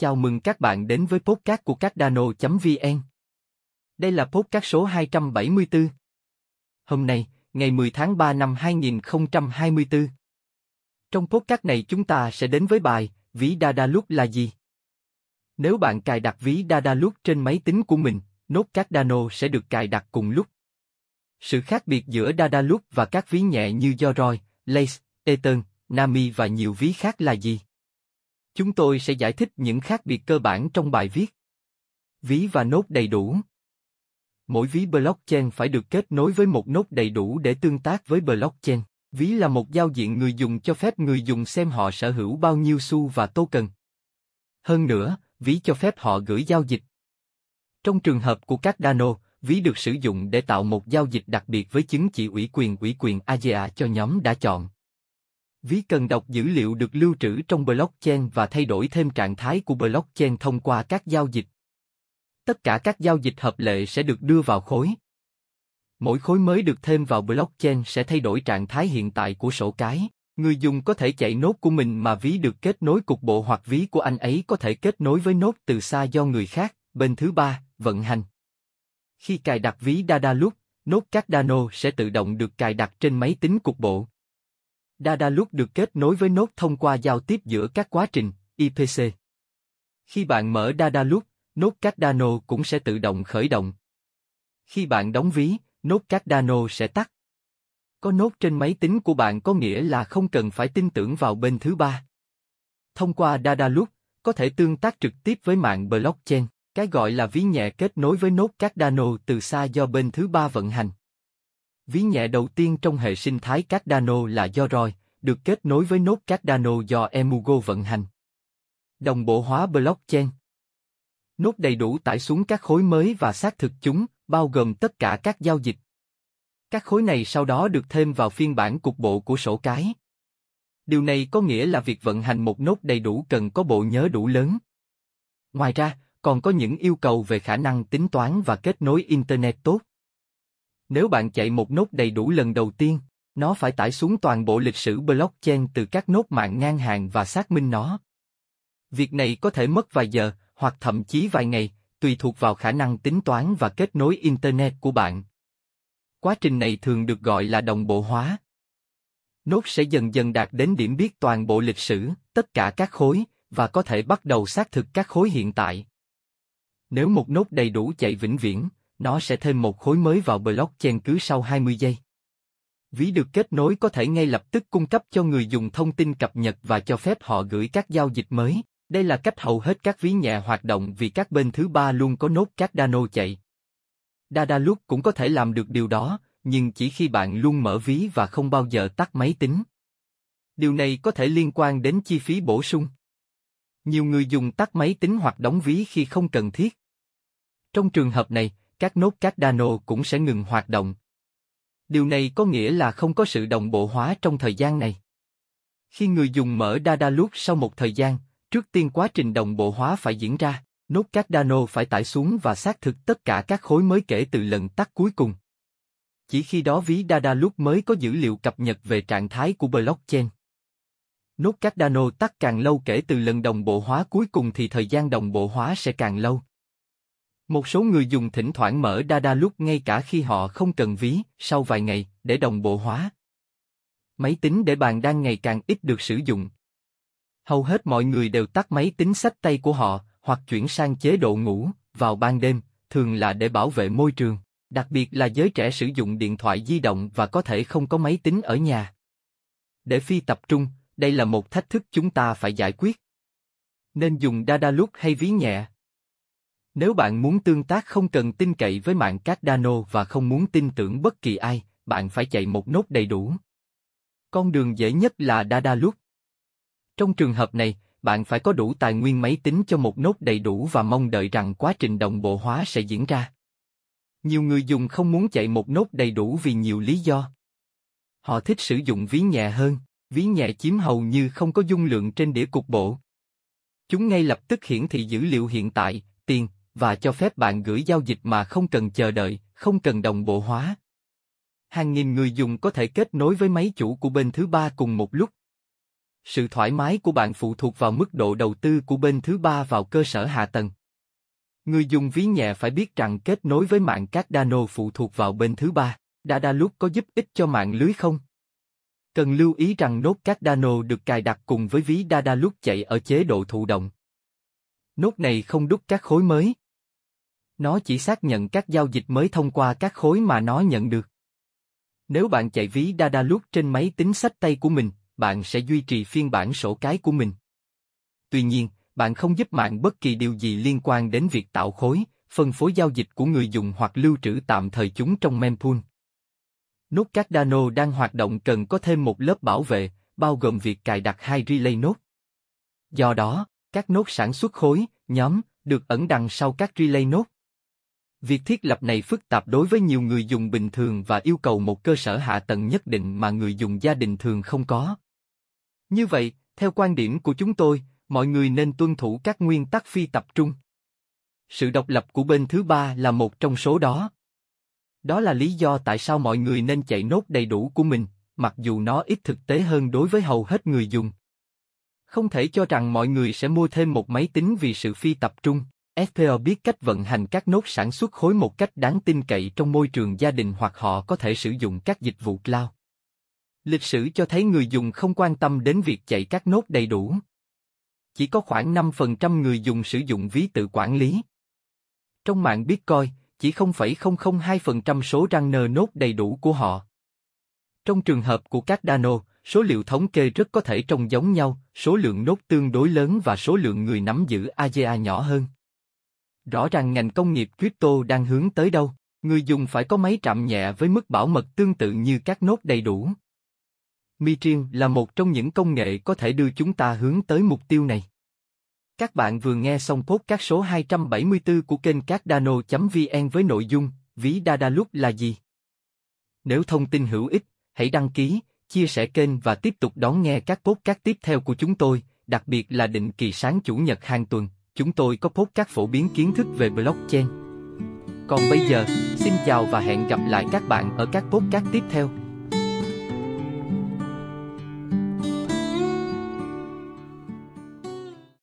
Chào mừng các bạn đến với podcast của các Dano.vn. Đây là podcast số 274. Hôm nay, ngày 10 tháng 3 năm 2024. Trong podcast này chúng ta sẽ đến với bài Ví Dadalux là gì? Nếu bạn cài đặt ví Dadalux trên máy tính của mình, nốt các Dano sẽ được cài đặt cùng lúc. Sự khác biệt giữa Dadalux và các ví nhẹ như Yoroi, Lace, Etern, Nami và nhiều ví khác là gì? Chúng tôi sẽ giải thích những khác biệt cơ bản trong bài viết. Ví và nốt đầy đủ Mỗi ví blockchain phải được kết nối với một nốt đầy đủ để tương tác với blockchain. Ví là một giao diện người dùng cho phép người dùng xem họ sở hữu bao nhiêu xu và token. Hơn nữa, ví cho phép họ gửi giao dịch. Trong trường hợp của các Dano, ví được sử dụng để tạo một giao dịch đặc biệt với chứng chỉ ủy quyền ủy quyền AGA cho nhóm đã chọn. Ví cần đọc dữ liệu được lưu trữ trong blockchain và thay đổi thêm trạng thái của blockchain thông qua các giao dịch. Tất cả các giao dịch hợp lệ sẽ được đưa vào khối. Mỗi khối mới được thêm vào blockchain sẽ thay đổi trạng thái hiện tại của sổ cái. Người dùng có thể chạy nốt của mình mà ví được kết nối cục bộ hoặc ví của anh ấy có thể kết nối với nốt từ xa do người khác, bên thứ ba, vận hành. Khi cài đặt ví Dada Loop, nốt các Dano sẽ tự động được cài đặt trên máy tính cục bộ Data Loop được kết nối với nốt thông qua giao tiếp giữa các quá trình, IPC. Khi bạn mở Data Loop, nốt các Dano cũng sẽ tự động khởi động. Khi bạn đóng ví, nốt các Dano sẽ tắt. Có nốt trên máy tính của bạn có nghĩa là không cần phải tin tưởng vào bên thứ ba. Thông qua Data Loop, có thể tương tác trực tiếp với mạng blockchain, cái gọi là ví nhẹ kết nối với nốt các Dano từ xa do bên thứ ba vận hành. Ví nhẹ đầu tiên trong hệ sinh thái các Cardano là do ROI, được kết nối với nốt các Cardano do Emugo vận hành. Đồng bộ hóa blockchain Nốt đầy đủ tải xuống các khối mới và xác thực chúng, bao gồm tất cả các giao dịch. Các khối này sau đó được thêm vào phiên bản cục bộ của sổ cái. Điều này có nghĩa là việc vận hành một nốt đầy đủ cần có bộ nhớ đủ lớn. Ngoài ra, còn có những yêu cầu về khả năng tính toán và kết nối Internet tốt. Nếu bạn chạy một nốt đầy đủ lần đầu tiên, nó phải tải xuống toàn bộ lịch sử blockchain từ các nốt mạng ngang hàng và xác minh nó. Việc này có thể mất vài giờ, hoặc thậm chí vài ngày, tùy thuộc vào khả năng tính toán và kết nối Internet của bạn. Quá trình này thường được gọi là đồng bộ hóa. Nốt sẽ dần dần đạt đến điểm biết toàn bộ lịch sử, tất cả các khối, và có thể bắt đầu xác thực các khối hiện tại. Nếu một nốt đầy đủ chạy vĩnh viễn, nó sẽ thêm một khối mới vào blockchain cứ sau 20 giây. Ví được kết nối có thể ngay lập tức cung cấp cho người dùng thông tin cập nhật và cho phép họ gửi các giao dịch mới. Đây là cách hầu hết các ví nhẹ hoạt động vì các bên thứ ba luôn có nốt các Dano chạy. Dadaloop cũng có thể làm được điều đó, nhưng chỉ khi bạn luôn mở ví và không bao giờ tắt máy tính. Điều này có thể liên quan đến chi phí bổ sung. Nhiều người dùng tắt máy tính hoặc đóng ví khi không cần thiết. Trong trường hợp này, các nốt các cardano cũng sẽ ngừng hoạt động. Điều này có nghĩa là không có sự đồng bộ hóa trong thời gian này. Khi người dùng mở Dada Loop sau một thời gian, trước tiên quá trình đồng bộ hóa phải diễn ra, nốt các cardano phải tải xuống và xác thực tất cả các khối mới kể từ lần tắt cuối cùng. Chỉ khi đó ví Dada Loop mới có dữ liệu cập nhật về trạng thái của blockchain nốt các đano tắt càng lâu kể từ lần đồng bộ hóa cuối cùng thì thời gian đồng bộ hóa sẽ càng lâu. Một số người dùng thỉnh thoảng mở đa đa lúc ngay cả khi họ không cần ví, sau vài ngày, để đồng bộ hóa. Máy tính để bàn đang ngày càng ít được sử dụng. Hầu hết mọi người đều tắt máy tính sách tay của họ, hoặc chuyển sang chế độ ngủ, vào ban đêm, thường là để bảo vệ môi trường, đặc biệt là giới trẻ sử dụng điện thoại di động và có thể không có máy tính ở nhà. Để phi tập trung, đây là một thách thức chúng ta phải giải quyết. Nên dùng đa đa lúc hay ví nhẹ. Nếu bạn muốn tương tác không cần tin cậy với mạng các Dano và không muốn tin tưởng bất kỳ ai, bạn phải chạy một nốt đầy đủ. Con đường dễ nhất là Dada Loop. Trong trường hợp này, bạn phải có đủ tài nguyên máy tính cho một nốt đầy đủ và mong đợi rằng quá trình đồng bộ hóa sẽ diễn ra. Nhiều người dùng không muốn chạy một nốt đầy đủ vì nhiều lý do. Họ thích sử dụng ví nhẹ hơn, ví nhẹ chiếm hầu như không có dung lượng trên đĩa cục bộ. Chúng ngay lập tức hiển thị dữ liệu hiện tại, tiền, và cho phép bạn gửi giao dịch mà không cần chờ đợi, không cần đồng bộ hóa. Hàng nghìn người dùng có thể kết nối với máy chủ của bên thứ ba cùng một lúc. Sự thoải mái của bạn phụ thuộc vào mức độ đầu tư của bên thứ ba vào cơ sở hạ tầng. Người dùng ví nhẹ phải biết rằng kết nối với mạng các Cardano phụ thuộc vào bên thứ ba, đã đa lúc có giúp ích cho mạng lưới không? Cần lưu ý rằng nốt các Cardano được cài đặt cùng với ví đa đa lúc chạy ở chế độ thụ động. Nốt này không đúc các khối mới. Nó chỉ xác nhận các giao dịch mới thông qua các khối mà nó nhận được. Nếu bạn chạy ví Dada trên máy tính sách tay của mình, bạn sẽ duy trì phiên bản sổ cái của mình. Tuy nhiên, bạn không giúp mạng bất kỳ điều gì liên quan đến việc tạo khối, phân phối giao dịch của người dùng hoặc lưu trữ tạm thời chúng trong mempool. Nốt các Dano đang hoạt động cần có thêm một lớp bảo vệ, bao gồm việc cài đặt hai relay nốt. Do đó, các nốt sản xuất khối, nhóm, được ẩn đằng sau các relay nốt. Việc thiết lập này phức tạp đối với nhiều người dùng bình thường và yêu cầu một cơ sở hạ tầng nhất định mà người dùng gia đình thường không có. Như vậy, theo quan điểm của chúng tôi, mọi người nên tuân thủ các nguyên tắc phi tập trung. Sự độc lập của bên thứ ba là một trong số đó. Đó là lý do tại sao mọi người nên chạy nốt đầy đủ của mình, mặc dù nó ít thực tế hơn đối với hầu hết người dùng. Không thể cho rằng mọi người sẽ mua thêm một máy tính vì sự phi tập trung. FPO biết cách vận hành các nốt sản xuất khối một cách đáng tin cậy trong môi trường gia đình hoặc họ có thể sử dụng các dịch vụ cloud. Lịch sử cho thấy người dùng không quan tâm đến việc chạy các nốt đầy đủ. Chỉ có khoảng 5% người dùng sử dụng ví tự quản lý. Trong mạng Bitcoin, chỉ 0,002% số runner nốt đầy đủ của họ. Trong trường hợp của các Dano, số liệu thống kê rất có thể trông giống nhau, số lượng nốt tương đối lớn và số lượng người nắm giữ AGA nhỏ hơn. Rõ ràng ngành công nghiệp crypto đang hướng tới đâu, người dùng phải có máy trạm nhẹ với mức bảo mật tương tự như các nốt đầy đủ. Mitrium là một trong những công nghệ có thể đưa chúng ta hướng tới mục tiêu này. Các bạn vừa nghe xong post các số 274 của kênh cardano.vn với nội dung Ví Dada Lúc là gì? Nếu thông tin hữu ích, hãy đăng ký chia sẻ kênh và tiếp tục đón nghe các podcast tiếp theo của chúng tôi, đặc biệt là định kỳ sáng chủ nhật hàng tuần, chúng tôi có podcast phổ biến kiến thức về blockchain. Còn bây giờ, xin chào và hẹn gặp lại các bạn ở các podcast tiếp theo.